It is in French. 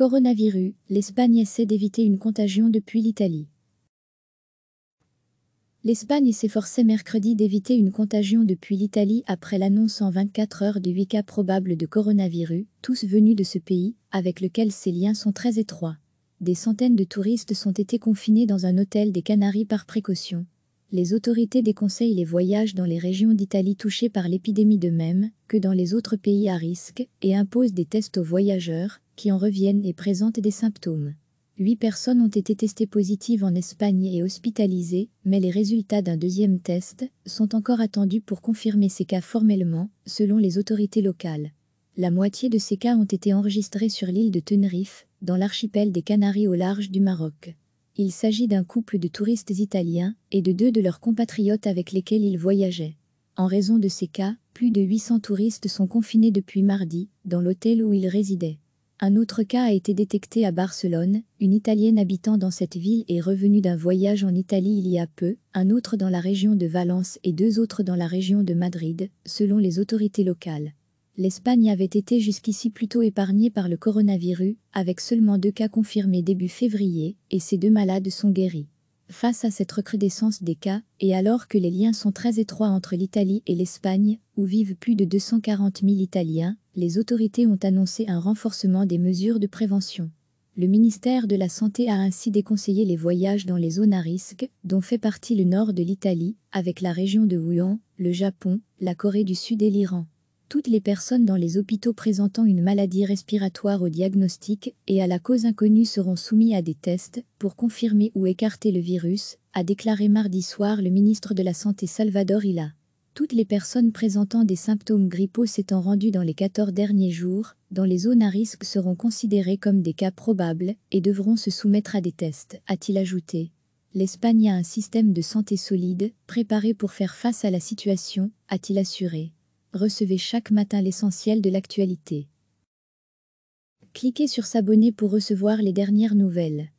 Coronavirus, l'Espagne essaie d'éviter une contagion depuis l'Italie. L'Espagne s'efforçait mercredi d'éviter une contagion depuis l'Italie après l'annonce en 24 heures du 8 cas probable de coronavirus, tous venus de ce pays, avec lequel ses liens sont très étroits. Des centaines de touristes sont été confinés dans un hôtel des Canaries par précaution, les autorités déconseillent les voyages dans les régions d'Italie touchées par l'épidémie de même que dans les autres pays à risque et imposent des tests aux voyageurs qui en reviennent et présentent des symptômes. Huit personnes ont été testées positives en Espagne et hospitalisées, mais les résultats d'un deuxième test sont encore attendus pour confirmer ces cas formellement, selon les autorités locales. La moitié de ces cas ont été enregistrés sur l'île de Tenerife, dans l'archipel des Canaries au large du Maroc. Il s'agit d'un couple de touristes italiens et de deux de leurs compatriotes avec lesquels ils voyageaient. En raison de ces cas, plus de 800 touristes sont confinés depuis mardi dans l'hôtel où ils résidaient. Un autre cas a été détecté à Barcelone, une Italienne habitant dans cette ville est revenue d'un voyage en Italie il y a peu, un autre dans la région de Valence et deux autres dans la région de Madrid, selon les autorités locales l'Espagne avait été jusqu'ici plutôt épargnée par le coronavirus, avec seulement deux cas confirmés début février, et ces deux malades sont guéris. Face à cette recrudescence des cas, et alors que les liens sont très étroits entre l'Italie et l'Espagne, où vivent plus de 240 000 Italiens, les autorités ont annoncé un renforcement des mesures de prévention. Le ministère de la Santé a ainsi déconseillé les voyages dans les zones à risque, dont fait partie le nord de l'Italie, avec la région de Wuhan, le Japon, la Corée du Sud et l'Iran toutes les personnes dans les hôpitaux présentant une maladie respiratoire au diagnostic et à la cause inconnue seront soumises à des tests pour confirmer ou écarter le virus, a déclaré mardi soir le ministre de la Santé Salvador Illa. Toutes les personnes présentant des symptômes grippaux s'étant rendues dans les 14 derniers jours, dans les zones à risque seront considérées comme des cas probables et devront se soumettre à des tests, a-t-il ajouté. L'Espagne a un système de santé solide, préparé pour faire face à la situation, a-t-il assuré recevez chaque matin l'essentiel de l'actualité. Cliquez sur s'abonner pour recevoir les dernières nouvelles.